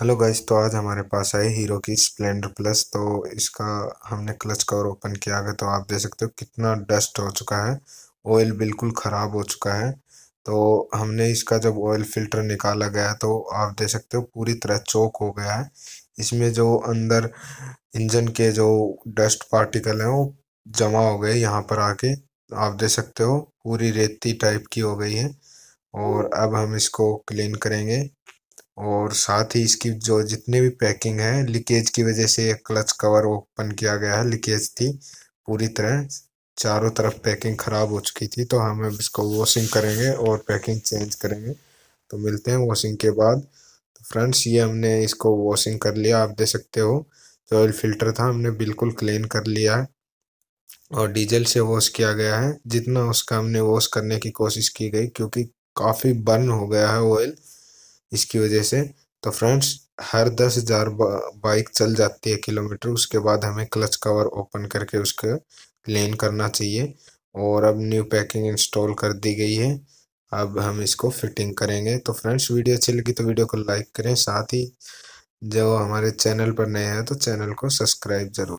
hello guys तो आज हमारे पास आई हीरो की स्प्लेंडर प्लस तो इसका हमने क्लच कवर ओपन किया है तो आप देख सकते हो कितना डस्ट हो चुका है ऑयल बिल्कुल ख़राब हो चुका है तो हमने इसका जब ऑयल फिल्टर निकाला गया तो आप देख सकते हो पूरी तरह चौक हो गया है इसमें जो अंदर इंजन के जो डस्ट पार्टिकल हैं वो जमा हो गए यहाँ पर आके आप देख सकते हो पूरी रेती टाइप की हो गई है और अब हम इसको क्लीन करेंगे और साथ ही इसकी जो जितने भी पैकिंग है लीकेज की वजह से क्लच कवर ओपन किया गया है लीकेज थी पूरी तरह चारों तरफ पैकिंग ख़राब हो चुकी थी तो हम अब इसको वॉशिंग करेंगे और पैकिंग चेंज करेंगे तो मिलते हैं वॉशिंग के बाद तो फ्रेंड्स ये हमने इसको वॉशिंग कर लिया आप देख सकते हो जो ऑयल फिल्टर था हमने बिल्कुल क्लीन कर लिया है और डीजल से वॉश किया गया है जितना उसका हमने वॉश करने की कोशिश की गई क्योंकि काफ़ी बर्न हो गया है ऑयल इसकी वजह से तो फ्रेंड्स हर दस हज़ार बाइक चल जाती है किलोमीटर उसके बाद हमें क्लच कवर ओपन करके उसका क्लीन करना चाहिए और अब न्यू पैकिंग इंस्टॉल कर दी गई है अब हम इसको फिटिंग करेंगे तो फ्रेंड्स वीडियो अच्छी लगी तो वीडियो को लाइक करें साथ ही जो हमारे चैनल पर नए हैं तो चैनल को सब्सक्राइब जरूर